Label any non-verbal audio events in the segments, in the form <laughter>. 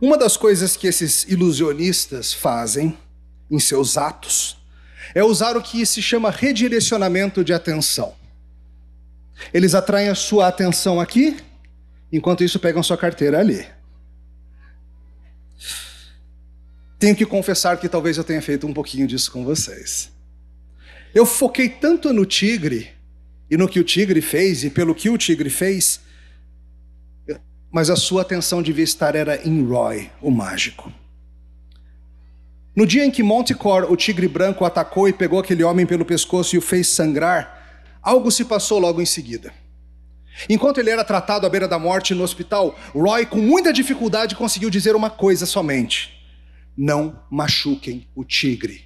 Uma das coisas que esses ilusionistas fazem em seus atos é usar o que se chama redirecionamento de atenção. Eles atraem a sua atenção aqui, enquanto isso pegam sua carteira ali. Tenho que confessar que talvez eu tenha feito um pouquinho disso com vocês. Eu foquei tanto no tigre e no que o tigre fez e pelo que o tigre fez, mas a sua atenção devia estar era em Roy, o mágico. No dia em que Montecor, o tigre branco, atacou e pegou aquele homem pelo pescoço e o fez sangrar, algo se passou logo em seguida. Enquanto ele era tratado à beira da morte no hospital, Roy, com muita dificuldade, conseguiu dizer uma coisa somente: Não machuquem o tigre.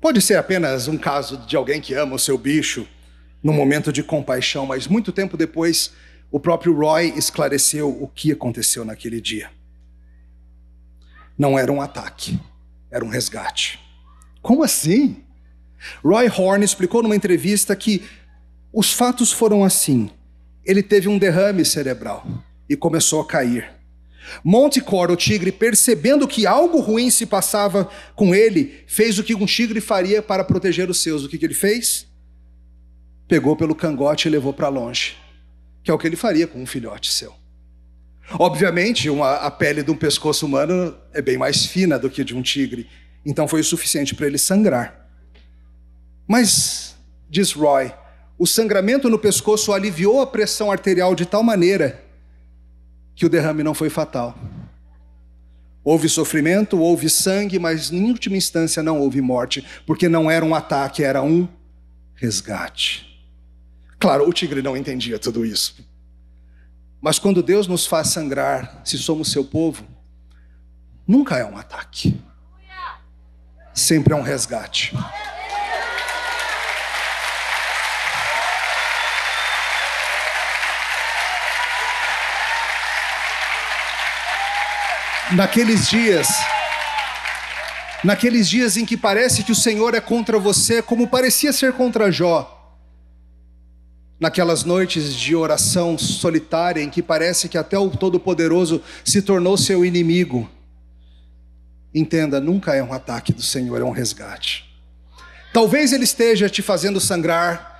Pode ser apenas um caso de alguém que ama o seu bicho, num momento de compaixão, mas muito tempo depois o próprio Roy esclareceu o que aconteceu naquele dia. Não era um ataque, era um resgate. Como assim? Roy Horn explicou numa entrevista que os fatos foram assim. Ele teve um derrame cerebral e começou a cair. Montecor, o tigre, percebendo que algo ruim se passava com ele, fez o que um tigre faria para proteger os seus. O que, que ele fez? Pegou pelo cangote e levou para longe que é o que ele faria com um filhote seu. Obviamente, uma, a pele de um pescoço humano é bem mais fina do que de um tigre, então foi o suficiente para ele sangrar. Mas, diz Roy, o sangramento no pescoço aliviou a pressão arterial de tal maneira que o derrame não foi fatal. Houve sofrimento, houve sangue, mas em última instância não houve morte, porque não era um ataque, era um resgate. Claro, o tigre não entendia tudo isso. Mas quando Deus nos faz sangrar, se somos seu povo, nunca é um ataque, sempre é um resgate. Naqueles dias, naqueles dias em que parece que o Senhor é contra você, como parecia ser contra Jó, naquelas noites de oração solitária em que parece que até o Todo-Poderoso se tornou seu inimigo. Entenda, nunca é um ataque do Senhor, é um resgate. Talvez ele esteja te fazendo sangrar,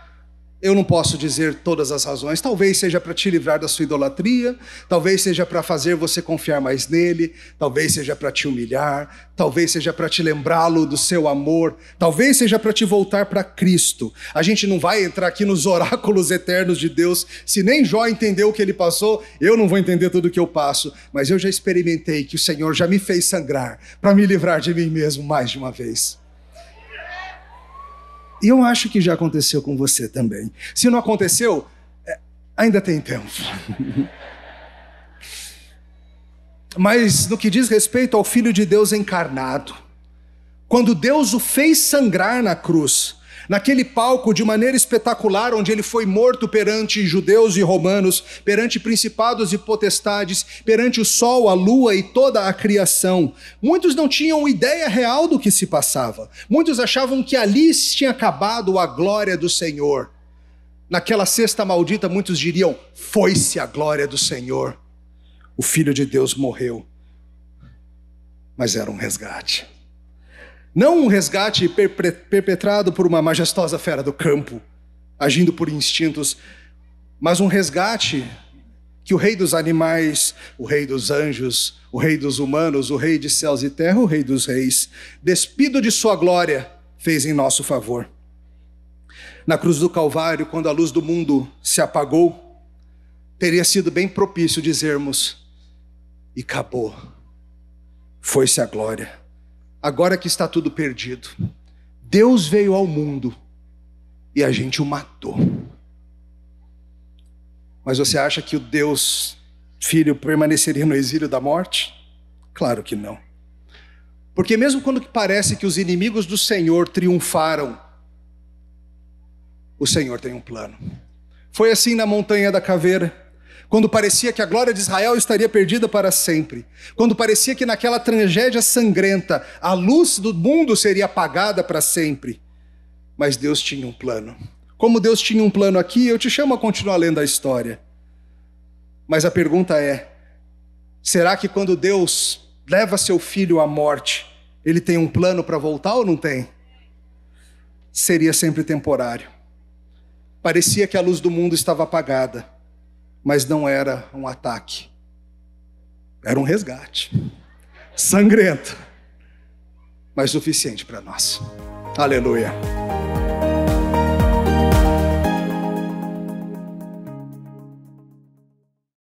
eu não posso dizer todas as razões. Talvez seja para te livrar da sua idolatria, talvez seja para fazer você confiar mais nele, talvez seja para te humilhar, talvez seja para te lembrá-lo do seu amor, talvez seja para te voltar para Cristo. A gente não vai entrar aqui nos <laughs> oráculos eternos de Deus. Se nem Jó entendeu o que ele passou, eu não vou entender tudo o que eu passo, mas eu já experimentei que o Senhor já me fez sangrar para me livrar de mim mesmo mais de uma vez. E eu acho que já aconteceu com você também. Se não aconteceu, é, ainda tem tempo. <laughs> Mas no que diz respeito ao Filho de Deus encarnado, quando Deus o fez sangrar na cruz, naquele palco de maneira espetacular, onde ele foi morto perante judeus e romanos, perante principados e potestades, perante o sol, a lua e toda a criação. Muitos não tinham ideia real do que se passava. Muitos achavam que ali tinha acabado a glória do Senhor. Naquela cesta maldita, muitos diriam: Foi-se a glória do Senhor. O Filho de Deus morreu. Mas era um resgate. Não um resgate perpetrado por uma majestosa fera do campo, agindo por instintos, mas um resgate que o rei dos animais, o rei dos anjos, o rei dos humanos, o rei de céus e terra, o rei dos reis, despido de sua glória, fez em nosso favor. Na cruz do Calvário, quando a luz do mundo se apagou, teria sido bem propício dizermos: e acabou, foi-se a glória agora que está tudo perdido. Deus veio ao mundo e a gente o matou. Mas você acha que o Deus Filho permaneceria no exílio da morte? Claro que não. Porque mesmo quando parece que os inimigos do Senhor triunfaram, o Senhor tem um plano. Foi assim na montanha da caveira quando parecia que a glória de Israel estaria perdida para sempre, quando parecia que naquela tragédia sangrenta a luz do mundo seria apagada para sempre. Mas Deus tinha um plano. Como Deus tinha um plano aqui, eu te chamo a continuar lendo a história. Mas a pergunta é: será que quando Deus leva seu filho à morte, ele tem um plano para voltar ou não tem? Seria sempre temporário. Parecia que a luz do mundo estava apagada mas não era um ataque, era um resgate sangrento, mas suficiente para nós. Aleluia.